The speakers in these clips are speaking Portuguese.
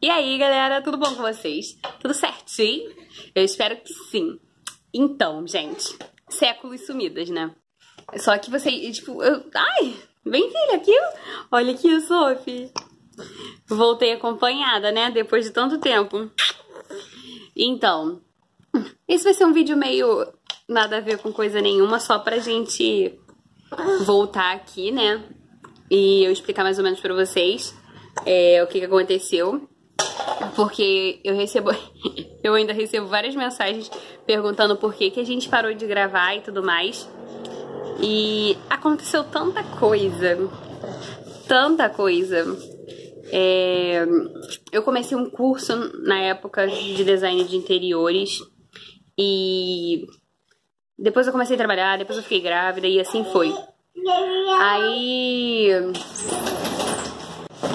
E aí, galera, tudo bom com vocês? Tudo certinho? Eu espero que sim. Então, gente, séculos sumidas, né? Só que vocês, tipo, eu... Ai, bem filha, aqui, olha aqui, Sophie. Voltei acompanhada, né, depois de tanto tempo. Então, esse vai ser um vídeo meio nada a ver com coisa nenhuma, só pra gente voltar aqui, né, e eu explicar mais ou menos pra vocês é, o que, que aconteceu porque eu recebo eu ainda recebo várias mensagens perguntando por que que a gente parou de gravar e tudo mais. E aconteceu tanta coisa, tanta coisa. É, eu comecei um curso na época de design de interiores e depois eu comecei a trabalhar, depois eu fiquei grávida e assim foi. Aí.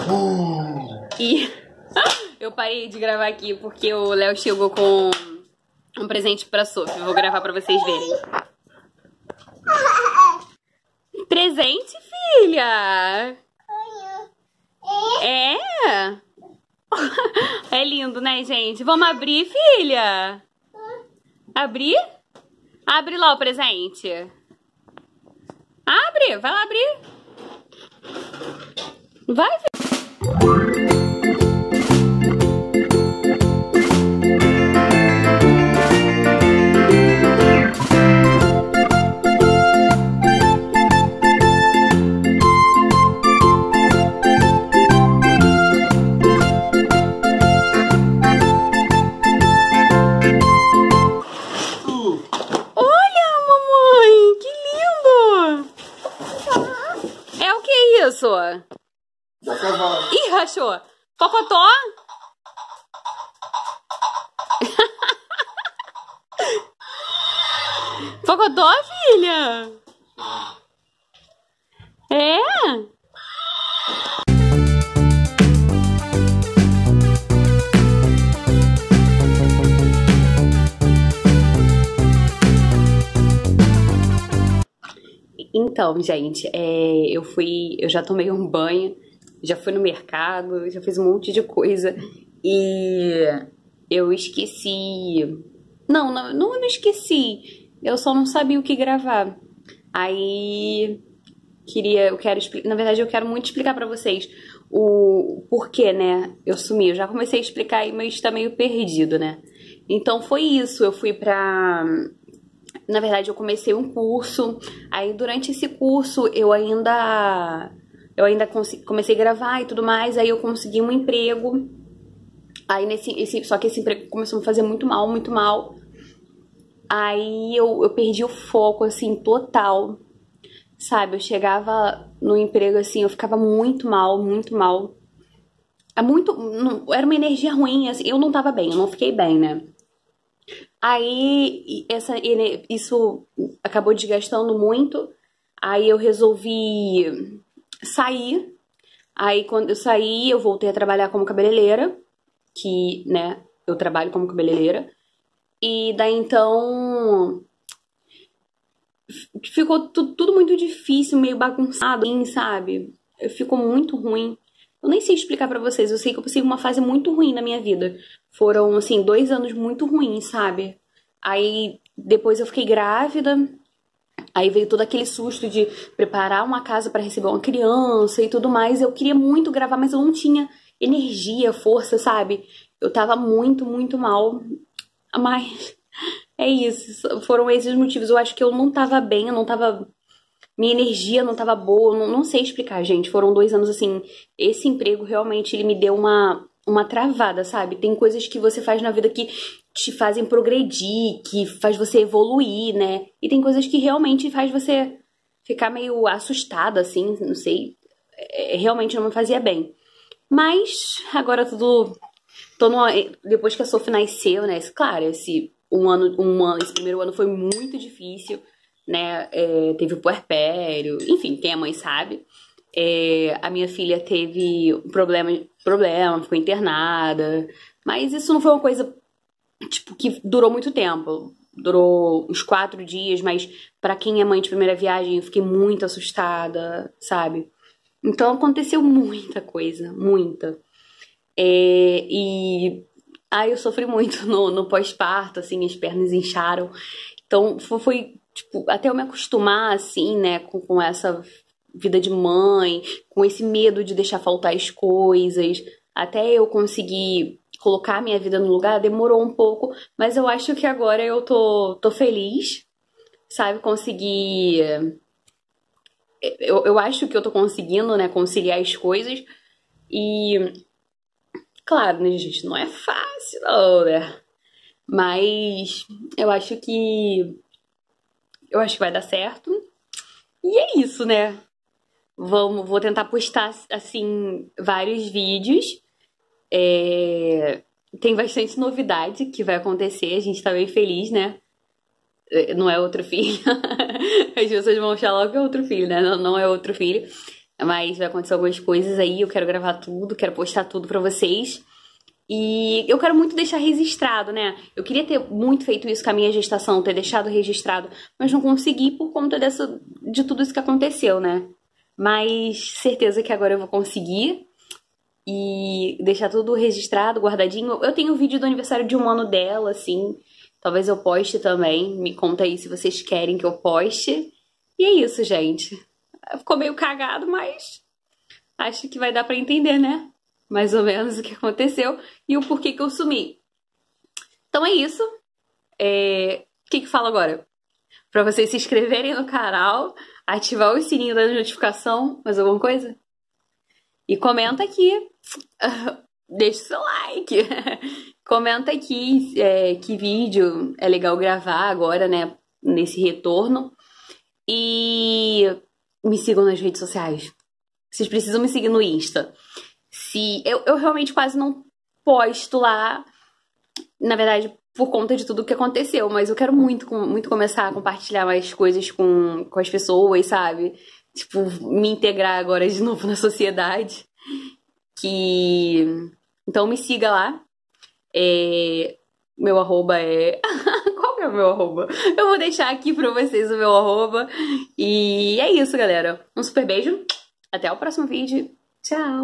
Hum. E eu parei de gravar aqui porque o Léo chegou com um presente pra Sophie. Vou gravar pra vocês verem. Presente, filha? É? É lindo, né, gente? Vamos abrir, filha? Abrir? Abre lá o presente. Abre, vai lá abrir. Vai, filha. Isso! Ih, rachou! Cocotó! Focotó, filha? É? Então, gente, é, eu fui, eu já tomei um banho, já fui no mercado, já fiz um monte de coisa e eu esqueci. Não, não, não, não esqueci. Eu só não sabia o que gravar. Aí queria, eu quero explicar, na verdade eu quero muito explicar para vocês o porquê, né? Eu sumi, eu já comecei a explicar aí mas tá meio perdido, né? Então foi isso, eu fui pra na verdade, eu comecei um curso, aí durante esse curso eu ainda eu ainda comecei a gravar e tudo mais, aí eu consegui um emprego. Aí nesse esse, só que esse emprego começou a me fazer muito mal, muito mal. Aí eu, eu perdi o foco assim total. Sabe, eu chegava no emprego assim, eu ficava muito mal, muito mal. É muito, não, era uma energia ruim, assim, eu não tava bem, eu não fiquei bem, né? Aí essa, isso acabou desgastando muito. Aí eu resolvi sair. Aí quando eu saí, eu voltei a trabalhar como cabeleireira, que, né, eu trabalho como cabeleireira. E daí então ficou tudo muito difícil, meio bagunçado, assim, sabe? Ficou muito ruim. Eu nem sei explicar para vocês, eu sei que eu passei uma fase muito ruim na minha vida. Foram, assim, dois anos muito ruins, sabe? Aí depois eu fiquei grávida, Aí veio todo aquele susto de preparar uma casa para receber uma criança e tudo mais. Eu queria muito gravar, mas eu não tinha energia, força, sabe? Eu tava muito, muito mal. Mas é isso. Foram esses os motivos. Eu acho que eu não tava bem, eu não tava minha energia não estava boa, não, não sei explicar, gente. Foram dois anos assim. Esse emprego realmente ele me deu uma, uma travada, sabe? Tem coisas que você faz na vida que te fazem progredir, que faz você evoluir, né? E tem coisas que realmente faz você ficar meio assustada, assim, não sei. É, é realmente não me fazia bem. Mas agora tudo. Tô numa, depois que a Sophie nasceu, né? Claro, esse um ano, um ano, esse primeiro ano foi muito difícil né? É, teve o puerpério, enfim, quem é mãe sabe. É, a minha filha teve um problema, problema, ficou internada, mas isso não foi uma coisa tipo que durou muito tempo. Durou uns quatro dias, mas para quem é mãe de primeira viagem, eu fiquei muito assustada, sabe? Então aconteceu muita coisa, muita. É, e aí eu sofri muito no, no pós-parto, assim, as pernas incharam. Então foi tipo, até eu me acostumar, assim, né, com, com essa vida de mãe, com esse medo de deixar faltar as coisas, até eu conseguir colocar minha vida no lugar, demorou um pouco, mas eu acho que agora eu tô, tô feliz, sabe? Consegui. Eu, eu acho que eu tô conseguindo, né, conciliar as coisas. E. Claro, né, gente? Não é fácil, não, né? Mas eu acho que eu acho que vai dar certo. E é isso, né? Vamos, vou tentar postar, assim, vários vídeos. É... Tem bastante novidade que vai acontecer. A gente tá bem feliz, né? É, não é outro filho. As pessoas vão achar logo que é outro filho, né? Não, não é outro filho. Mas vai acontecer algumas coisas aí. Eu quero gravar tudo, quero postar tudo pra vocês. E eu quero muito deixar registrado, né? Eu queria ter muito feito isso com a minha gestação, ter deixado registrado, mas não consegui por conta dessa, de tudo isso que aconteceu, né? Mas certeza que agora eu vou conseguir e deixar tudo registrado, guardadinho. Eu tenho o um vídeo do aniversário de um ano dela, assim. Talvez eu poste também. Me conta aí se vocês querem que eu poste. E é isso, gente. Ficou meio cagado, mas acho que vai dar para entender, né? mais ou menos o que aconteceu e o porquê que eu sumi. Então é isso. É... O que, que falo agora? Para vocês se inscreverem no canal, ativar o sininho da notificação, mais alguma coisa? E comenta aqui. Deixa o seu like. comenta aqui é, que vídeo é legal gravar agora, né? Nesse retorno. E me sigam nas redes sociais. Vocês precisam me seguir no Insta se. Eu, eu realmente quase não posto lá. Na verdade, por conta de tudo que aconteceu, mas eu quero muito, muito começar a compartilhar mais coisas com, com as pessoas, sabe? Tipo, me integrar agora de novo na sociedade. Que. Então me siga lá. É... Meu arroba é. Qual é o meu arroba? Eu vou deixar aqui pra vocês o meu arroba. E é isso, galera. Um super beijo. Até o próximo vídeo. Tchau!